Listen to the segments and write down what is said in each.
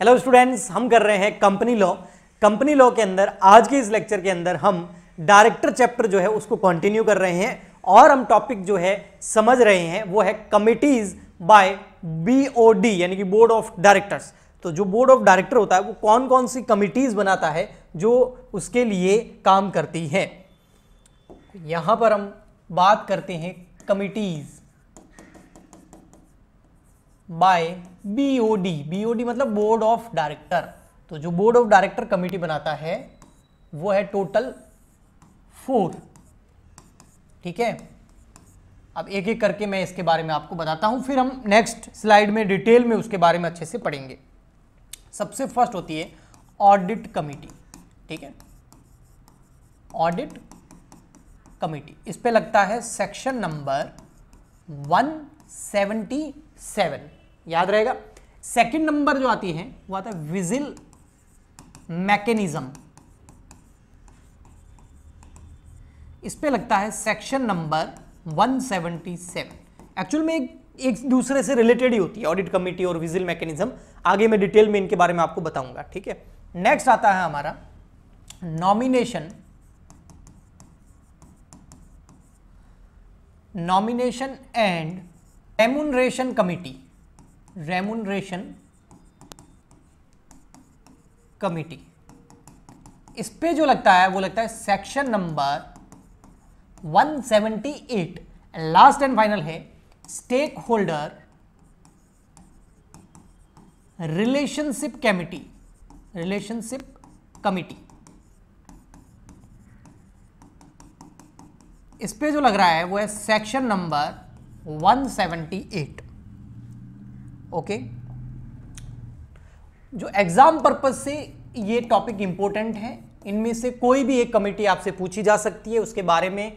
Hello students हम कर रहे हैं कंपनी लॉ कंपनी लॉ के अंदर आज के इस लेक्चर के अंदर हम डायरेक्टर चैप्टर जो है उसको कंटिन्यू कर रहे हैं और हम टॉपिक जो है समझ रहे हैं वो है कमिटीज बाय बीओडी यानी कि बोर्ड ऑफ डायरेक्टर्स तो जो बोर्ड ऑफ डायरेक्टर होता है वो कौन कौन सी कमिटीज बनाता है जो उसके लिए काम करती है यहां पर हम बात करते हैं कमिटीज बाय बीओडी बीओडी मतलब बोर्ड ऑफ डायरेक्टर तो जो बोर्ड ऑफ डायरेक्टर कमेटी बनाता है वो है टोटल फोर ठीक है अब एक एक करके मैं इसके बारे में आपको बताता हूं फिर हम नेक्स्ट स्लाइड में डिटेल में उसके बारे में अच्छे से पढ़ेंगे सबसे फर्स्ट होती है ऑडिट कमेटी ठीक है ऑडिट कमेटी इस पे लगता है सेक्शन नंबर 170 सेवन याद रहेगा सेकंड नंबर जो आती है वो आता है विजिल मैकेनिज्म इस पे लगता है सेक्शन नंबर 177 एक्चुअल में एक, एक दूसरे से रिलेटेड ही होती है ऑडिट कमेटी और विजिल मैकेनिज्म आगे मैं डिटेल में इनके बारे में आपको बताऊंगा ठीक है नेक्स्ट आता है हमारा nomination nomination and remuneration committee remuneration committee इस पे जो लगता है वो लगता है section number 178 last and final है stakeholder relationship committee relationship committee इस पे जो लग रहा है वो है सेक्शन नंबर 178 ओके जो एग्जाम पर्पज से ये टॉपिक इंपॉर्टेंट है इनमें से कोई भी एक कमेटी आपसे पूछी जा सकती है उसके बारे में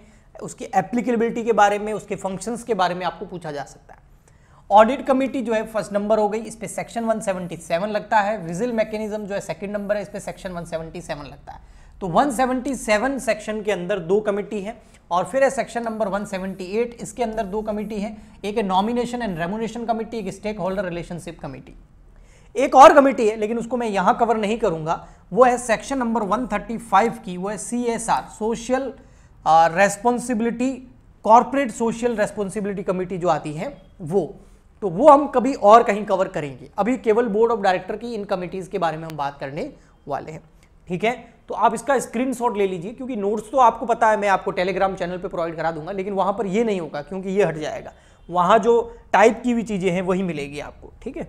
उसकी एप्लीकेबिलिटी के बारे में उसके फंक्शंस के बारे में आपको पूछा जा सकता है ऑडिट कमेटी जो है फर्स्ट नंबर हो गई इस पर सेक्शन 177 लगता है विजिल मैकेनिज्म जो है सेकंड नंबर है इस पर सेक्शन 177 लगता है तो 177 सेक्शन के अंदर दो कमेटी है और फिर है सेक्शन नंबर 178 इसके अंदर दो कमेटी है एक है नॉमिनेशन एंड रेमोनेशन कमेटी एक स्टेक होल्डर रिलेशनशिप कमेटी एक और कमेटी है लेकिन उसको मैं यहां कवर नहीं करूंगा वो है सेक्शन नंबर 135 की वो है C S R social responsibility corporate social responsibility committee जो आती है वो तो वो हम कभी और कहीं कवर करेंगे अभी केवल बोर्ड ऑफ डायरेक्टर की इन कमेटीज़ के बारे में हम बात करने वाले हैं ठीक है तो आप इसका स्क्रीनशॉट ले लीजिए क्योंकि नोट्स तो आपको पता है मैं आपको टेलीग्राम चैनल पे प्रोवाइड करा दूंगा लेकिन वहां पर ये नहीं होगा क्योंकि ये हट जाएगा वहां जो टाइप की हुई चीज़ें हैं वही मिलेगी आपको ठीक है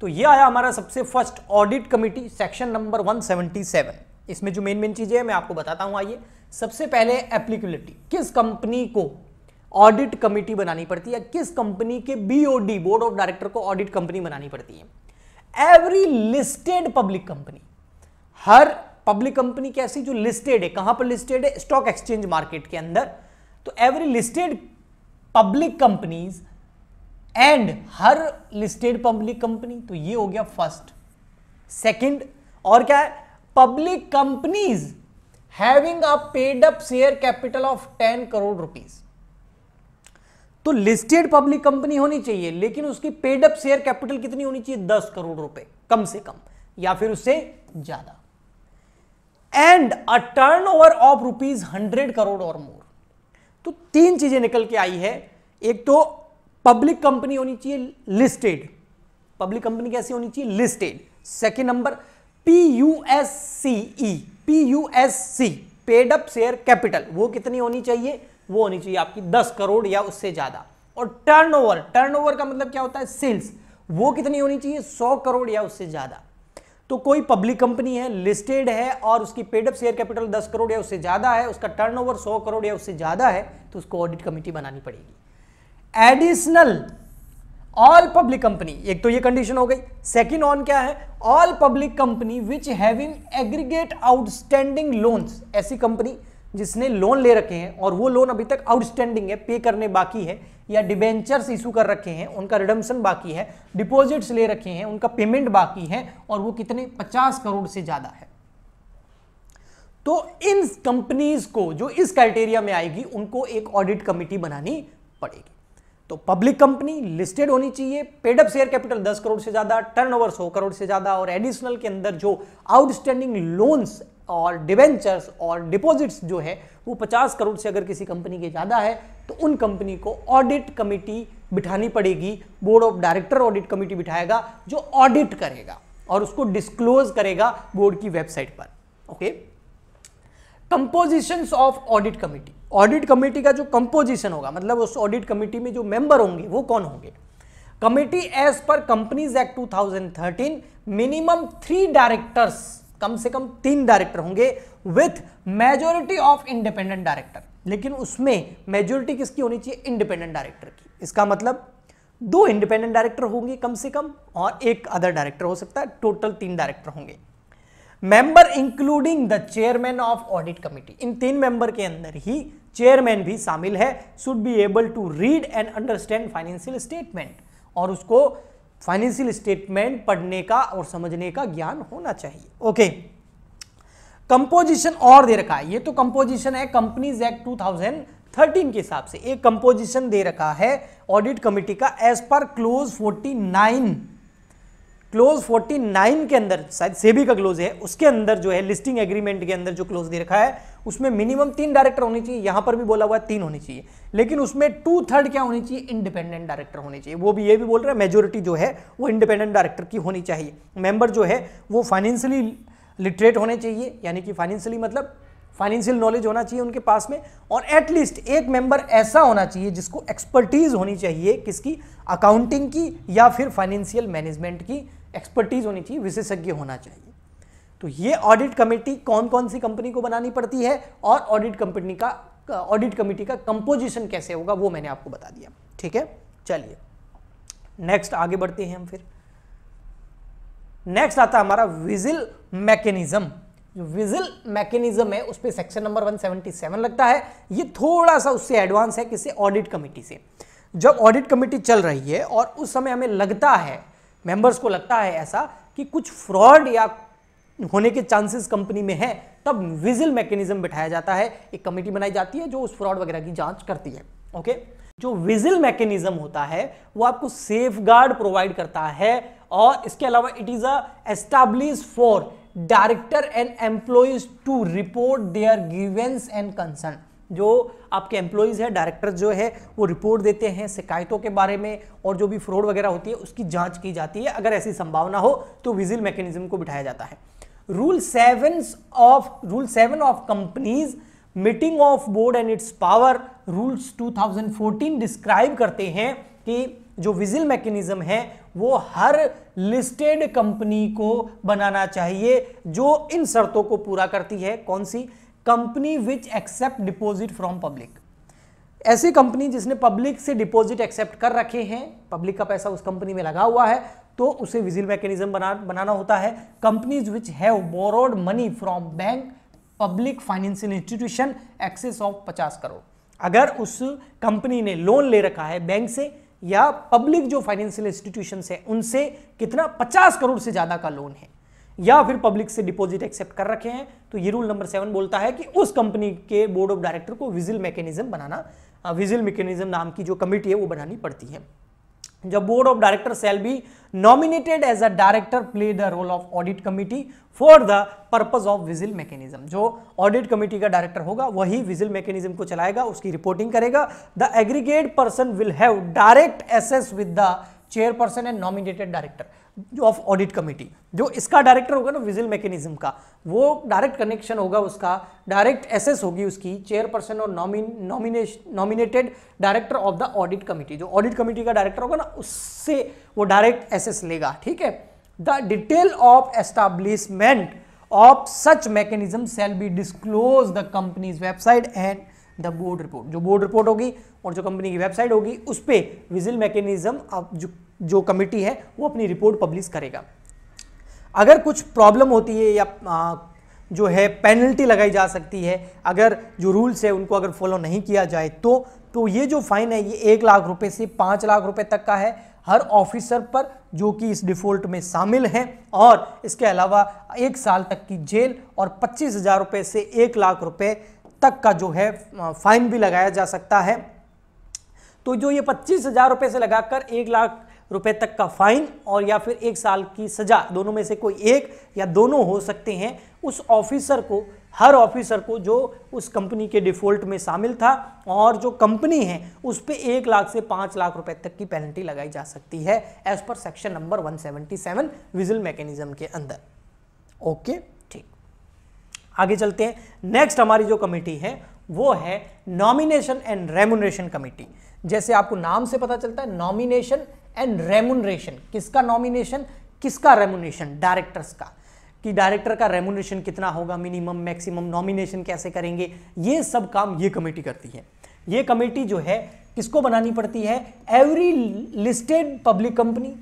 तो ये आया हमारा सबसे first audit committee section number 177 इसमें जो मेन मेन चीज़ें हैं मैं आपको बताता हूं आइए सबसे पहले एप्लीकेबिलिटी किस कंपनी को ऑडिट कमेटी बनानी पड़ती है किस कंपनी के बीओडी बोर्ड ऑफ डायरेक्टर को ऑडिट कंपनी बनानी पड़ती है एवरी लिस्टेड पब्लिक कंपनी हर पब्लिक कंपनी कैसी जो लिस्टेड है कहां पर लिस्टेड है स्टॉक एक्सचेंज मार्केट के अंदर तो every listed public companies and हर लिस्टेड पब्लिक कंपनी तो ये हो गया फर्स्ट सेकंड और क्या है public companies having a paid up share capital of ten crore rupees तो लिस्टेड पब्लिक कंपनी होनी चाहिए लेकिन उसकी पेड अप शेयर कैपिटल कितनी होनी चाहिए दस करोड़ रुपए कम से कम या फिर उससे ज्यादा and a turnover of rupees hundred crore और मोर तो तीन चीजें निकल के आई है एक तो पब्लिक कंपनी होनी चाहिए लिस्टेड पब्लिक कंपनी कैसी होनी चाहिए listed second number P U S C E P U S C paid up share capital वो कितनी होनी चाहिए वो होनी चाहिए आपकी दस करोड़ या उससे ज्यादा और टर्नओवर टर्नओवर का मतलब क्या होता है सेल्स वो कितनी होनी चाहिए सौ करोड़ या उससे ज्यादा तो कोई पब्लिक कंपनी है लिस्टेड है और उसकी पेडअप शेयर कैपिटल 10 करोड़ या उससे ज़्यादा है उसका टर्नओवर 100 करोड़ या उससे ज़्यादा है तो उसको ऑडिट कमेटी बनानी पड़ेगी एडिशनल ऑल पब्लिक कंपनी एक तो ये कंडीशन हो गई सेकंड ऑन क्या है all public company which having aggregate outstanding loans ऐसी कंपनी जिसने लोन ले रखे हैं और वो लोन अभी तक आउटस्टैंडिंग है पे करने बाकी है या डिबेंचर्स इशू कर रखे हैं उनका रिडम्शन बाकी है डिपॉजिट्स ले रखे हैं उनका पेमेंट बाकी है और वो कितने पचास करोड़ से ज़्यादा है तो इन कंपनीज को जो इस क्राइटेरिया में आएगी उनको एक ऑडिट कमेटी बनानी पड़ेगी तो पब्लिक कंपनी लिस्टेड होनी चाहिए पेडअप शेयर कैपिटल 10 करोड़ से ज़्यादा टर्नओवर 100 करोड़ से ज़्यादा और एडिशनल के अंदर जो आउटस्टैंडिंग लोन्स और डिवेंचर्स और डिपॉजिट्स जो है वो 50 करोड़ से अगर किसी कंपनी के ज़्यादा है तो उन कंपनी को ऑडिट कमेटी बिठानी पड़ेगी board of director audit committee बिठाएगा जो ऑडिट करेगा और उसको डिस्क्लोज करेगा बोर्ड की वेबसाइट पर okay composition of audit committee audit committee का जो कंपोजिशन होगा मतलब उस ऑडिट कमेटी में जो मेंबर होंगे वो कौन होंगे committee as per companies act 2013 minimum three directors कम से कम तीन डायरेक्टर होंगे with majority of independent director लेकिन उसमें मेजोरिटी किसकी होनी चाहिए इंडिपेंडेंट डायरेक्टर की इसका मतलब दो इंडिपेंडेंट डायरेक्टर होंगे कम से कम और एक अदर डायरेक्टर हो सकता है टोटल तीन डायरेक्टर होंगे member including the chairman of audit committee इन तीन मेंबर के अंदर ही चेयरमैन भी शामिल है should be able to read and understand financial statement और उसको फाइनेंशियल स्टेटमेंट पढ़ने का और समझने का ज्ञान होना चाहिए ओके okay. कंपोजिशन और दे रखा है ये तो कंपोजिशन है कंपनीज एक्ट 2013 के हिसाब से एक कंपोजिशन दे रखा है ऑडिट कमेटी का एज पर क्लोज 49 क्लोज 49 के अंदर शायद सेबी का क्लोज है उसके अंदर जो है लिस्टिंग एग्रीमेंट के अंदर जो क्लोज दे रखा है उसमें मिनिमम तीन डायरेक्टर होने चाहिए यहां पर भी बोला हुआ है तीन होनी चाहिए लेकिन उसमें टू थर्ड क्या होनी चाहिए इंडिपेंडेंट डायरेक्टर होने चाहिए वो भी ये भी बोल रहे हैं मेजोरिटी जो है वो इंडिपेंडेंट डायरेक्टर की होनी चाहिए मेंबर जो है वो फाइनेंशियली लिटरेट होने चाहिए यानी कि फाइनेंशियली मतलब फाइनेंशियल नॉलेज होना चाहिए उनके पास में और एटलीस्ट एक मेंबर ऐसा होना चाहिए जिसको एक्सपर्टीज़ होनी चाहिए किसकी अकाउंटिंग की या फिर फाइनेंशियल मैनेजमेंट की एक्सपर्टीज़ होनी चाहिए विशेषज्ञ होना चाहिए तो ये ऑडिट कमेटी कौन कौन सी कंपनी को बनानी पड़ती है और ऑडिट कंपनी का ऑडिट कमेटी का कंपोजिशन कैसे होगा वो मैंने आपको बता दिया ठीक है चलिए नेक्स्ट आगे बढ़ते हैं हम फिर नेक्स्ट आता हमारा विजिल मैकेनिज्म जो विजिल मैकेनिज्म है उस पर सेक्शन नंबर 177 लगता है ये थोड़ा सा उससे एडवांस है किसी ऑडिट कमेटी से जब ऑडिट कमेटी चल रही है और उस समय हमें लगता है मेंबर्स को लगता है ऐसा कि कुछ फ्रॉड या होने के चांसेस कंपनी में है तब विजिल मैकेनिज्म बिठाया जाता है एक कमेटी बनाई जाती है जो उस फ्रॉड वगैरह की जांच करती है ओके जो विजिल मैकेनिज्म होता है वो आपको सेफ प्रोवाइड करता है और इसके अलावा it is a for director and employees to report their grievances and concern जो आपके एम्प्लॉयज़ है डायरेक्टर जो है वो रिपोर्ट देते हैं शिकायतों के बारे में और जो भी फ्रॉड वगैरह होती है उसकी जांच की जाती है अगर ऐसी संभावना हो तो विजिल मैकेनिज्म को बिठाया जाता है rule seven of rule seven of companies meeting of board and its power rules 2014 describe करते हैं कि जो विजिल मैकेनिज्म है वो हर लिस्टेड कंपनी को बनाना चाहिए जो इन शर्तों को पूरा करती है कौन सी company which accept deposit from public ऐसी कंपनी जिसने पब्लिक से डिपॉजिट एक्सेप्ट कर रखे हैं पब्लिक का पैसा उस कंपनी में लगा हुआ है तो उसे विजिल मैकेनिज्म बना बनाना होता है companies which have borrowed money from bank public financial institution access of पचास करोड़ अगर उस कंपनी ने लोन ले रखा है बैंक से या पब्लिक जो फाइनेंशियल इंस्टीट्यूशन है उनसे कितना पचास करोड़ से ज़्यादा का लोन है या फिर पब्लिक से डिपॉजिट एक्सेप्ट कर रखे हैं तो ये रूल नंबर सेवन बोलता है कि उस कंपनी के बोर्ड ऑफ डायरेक्टर को विजिल मैकेनिज्म बनाना विजिल मैकेनिज्म नाम की जो कमेटी है वो बनानी पड़ती है the board of director shall be nominated as a director play the role of audit committee for the purpose of vigil mechanism जो ऑडिट कमिटी का डायरेक्टर होगा वही विजिल मैकेनिज्म को चलाएगा उसकी रिपोर्टिंग करेगा the aggrieved person will have direct access with the chairperson and nominated director of audit committee जो इसका डायरेक्टर होगा ना विजिल मैकेनिज्म का वो डायरेक्ट कनेक्शन होगा उसका डायरेक्ट एसेस होगी उसकी चेयरपर्सन और nominated director of the audit committee जो ऑडिट कमेटी का डायरेक्टर होगा ना उससे वो डायरेक्ट एसेस लेगा ठीक है the detail of establishment of such mechanism shall be disclose the companies website and the board report जो बोर्ड रिपोर्ट होगी और जो कंपनी की वेबसाइट होगी उस पर विजिल मैकेनिज्म जो जो कमिटी है वो अपनी रिपोर्ट पब्लिश करेगा अगर कुछ प्रॉब्लम होती है या आ, जो है पेनल्टी लगाई जा सकती है अगर जो रूल्स है उनको अगर फॉलो नहीं किया जाए तो तो ये जो फाइन है ये एक लाख रुपए से पाँच लाख रुपए तक का है हर ऑफिसर पर जो कि इस डिफ़ॉल्ट में शामिल हैं और इसके अलावा एक साल तक की जेल और पच्चीस हज़ार रुपये से एक लाख रुपए तक का जो है फाइन भी लगाया जा सकता है तो जो ये पच्चीस हजार रुपए से लगाकर एक लाख रुपए तक का फाइन और या फिर एक साल की सजा दोनों में से कोई एक या दोनों हो सकते हैं उस ऑफिसर को हर ऑफिसर को जो उस कंपनी के डिफ़ॉल्ट में शामिल था और जो कंपनी है उस पर एक लाख से पाँच लाख रुपए तक की पेनल्टी लगाई जा सकती है as per section number 177 vigil mechanism के अंदर ओके okay? आगे चलते हैं नेक्स्ट हमारी जो कमेटी है वो है नॉमिनेशन एंड रेमुनरेशन कमेटी जैसे आपको नाम से पता चलता है नॉमिनेशन एंड रेमुनरेशन किसका नॉमिनेशन किसका रेमुनरेशन डायरेक्टर्स का कि डायरेक्टर का रेमुनेशन कितना होगा मिनिमम मैक्सिमम नॉमिनेशन कैसे करेंगे ये सब काम ये कमेटी करती है ये कमेटी जो है किसको बनानी पड़ती है एवरी लिस्टेड पब्लिक कंपनी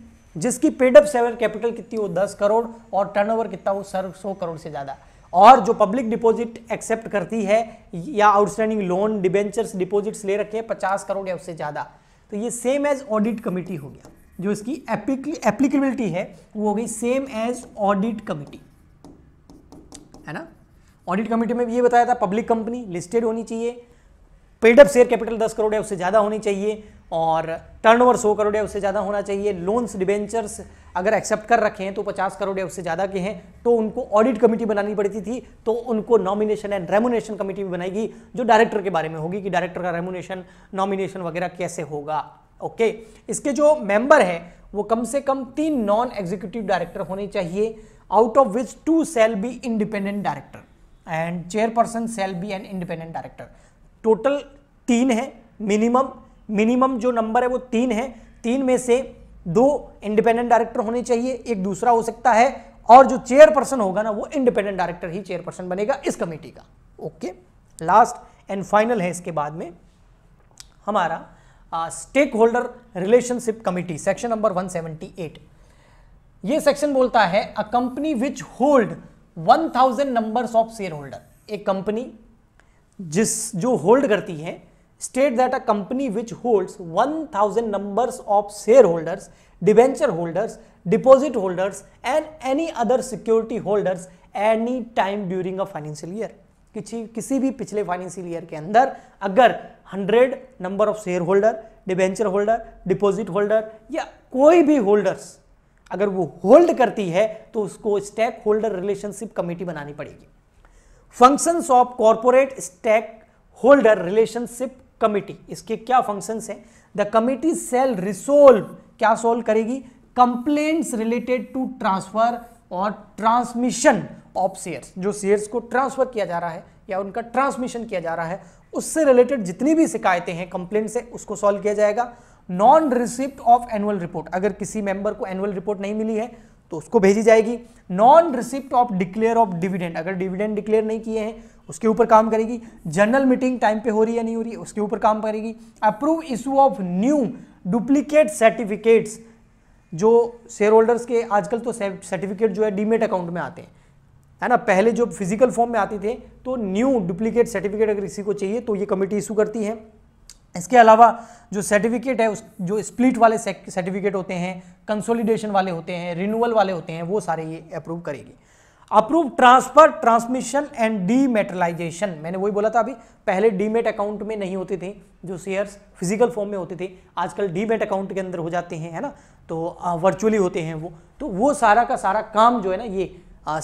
जिसकी पेडअप सेवर कैपिटल कितनी हो दस करोड़ और टर्नओवर कितना हो सर सौ करोड़ से ज़्यादा और जो पब्लिक डिपॉजिट एक्सेप्ट करती है या आउटस्टैंडिंग लोन डिबेंचर्स डिपॉजिट्स ले रखे हैं पचास करोड़ या उससे ज़्यादा तो ये सेम एज ऑडिट कमेटी हो गया जो इसकी एप्लीकेबिलिटी है वो हो गई सेम एज ऑडिट कमेटी है ना ऑडिट कमेटी में भी ये बताया था पब्लिक कंपनी लिस्टेड होनी चाहिए पेडअप शेयर कैपिटल दस करोड़ है उससे ज़्यादा होनी चाहिए और टर्नओवर 100 करोड़ या उससे ज़्यादा होना चाहिए लोन्स डिबेंचर्स अगर एक्सेप्ट कर रखे हैं तो 50 करोड़ या उससे ज़्यादा के हैं तो उनको ऑडिट कमेटी बनानी पड़ती थी तो उनको नॉमिनेशन एंड रेमोनेशन कमेटी भी बनाएगी जो डायरेक्टर के बारे में होगी कि डायरेक्टर का रेमोनेशन नॉमिनेशन वगैरह कैसे होगा ओके इसके जो मेंबर हैं वो कम से कम तीन नॉन एग्जीक्यूटिव डायरेक्टर होने चाहिए out of which two shall be independent director and chairperson shall be an independent director total तीन है मिनिमम मिनिमम जो नंबर है वो तीन है तीन में से दो इंडिपेंडेंट डायरेक्टर होने चाहिए एक दूसरा हो सकता है और जो चेयरपर्सन होगा ना वो इंडिपेंडेंट डायरेक्टर ही चेयरपर्सन बनेगा इस कमेटी का ओके लास्ट एंड फाइनल है इसके बाद में हमारा stakeholder relationship committee section number 178 ये सेक्शन बोलता है a company which hold 1000 numbers of shareholder एक कंपनी जिस जो होल्ड करती है state that a company which holds one thousand number of shareholders debenture holders deposit holders and any other security holders any time during a financial year किसी भी पिछले financial year के अंदर अगर hundred number of share holder debenture holder deposit holder या कोई भी holders अगर वो होल्ड करती है तो उसको स्टेक होल्डर रिलेशनशिप कमेटी बनानी पड़ेगी function of corporate stakeholder relationship committee इसके क्या फंक्शन है द कमिटी सेल रिसोल्व क्या सोल्व करेगी कंप्लेंट्स रिलेटेड टू ट्रांसफर और ट्रांसमिशन ऑफ शेयर्स जो शेयर्स को ट्रांसफर किया जा रहा है या उनका ट्रांसमिशन किया जा रहा है उससे रिलेटेड जितनी भी शिकायतें हैं कंप्लेंट्स है उसको सॉल्व किया जाएगा non receipt of annual report अगर किसी मेंबर को एनुअल रिपोर्ट नहीं मिली है तो उसको भेजी जाएगी non receipt of declare of dividend अगर डिविडेंड डिक्लेयर नहीं किए हैं उसके ऊपर काम करेगी जनरल मीटिंग टाइम पे हो रही या नहीं हो रही उसके ऊपर काम करेगी approve issue of new duplicate certificates जो शेयर होल्डर्स के आजकल तो सर्टिफिकेट जो है डीमेट अकाउंट में आते हैं है ना पहले जो फिजिकल फॉर्म में आते थे तो न्यू डुप्लीकेट सर्टिफिकेट अगर किसी को चाहिए तो ये कमेटी इशू करती है इसके अलावा जो सर्टिफिकेट है उस जो स्प्लिट वाले सर्टिफिकेट होते हैं कंसोलिडेशन वाले होते हैं रिन्यूअल वाले होते हैं वो सारे ये अप्रूव करेगी approve transfer transmission and dematerialisation मैंने वही बोला था अभी पहले डीमेट अकाउंट में नहीं होते थे जो शेयर्स फिजिकल फॉर्म में होते थे आजकल डीमेट अकाउंट के अंदर हो जाते हैं है ना तो वर्चुअली होते हैं वो तो वो सारा का सारा काम जो है ना ये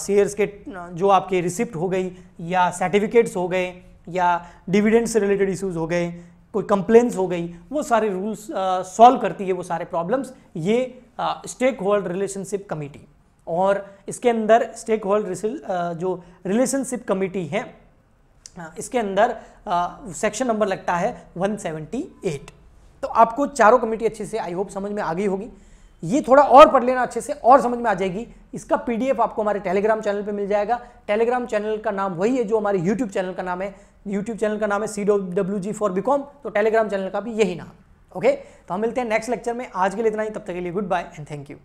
शेयर्स के जो आपके रिसिप्ट हो गई या सर्टिफिकेट्स हो गए या डिविडेंड से रिलेटेड इशूज़ हो गए कोई कंप्लेन्स हो गई वो सारे रूल्स सॉल्व करती है वो सारे प्रॉब्लम्स ये स्टेक होल्ड रिलेशनशिप कमेटी और इसके अंदर स्टेक होल्डर जो रिलेशनशिप कमेटी है इसके अंदर सेक्शन नंबर लगता है 178 तो आपको चारों कमेटी अच्छे से आई होप समझ में आ गई होगी ये थोड़ा और पढ़ लेना अच्छे से और समझ में आ जाएगी इसका पीडीएफ आपको हमारे टेलीग्राम चैनल पे मिल जाएगा टेलीग्राम चैनल का नाम वही है जो हमारे यूट्यूब चैनल का नाम है यूट्यूब चैनल का नाम है C W G for BCom तो टेलीग्राम चैनल का भी यही नाम ओके तो हम मिलते हैं नेक्स्ट लेक्चर में आज के लिए इतना ही तब तक के लिए goodbye and thank you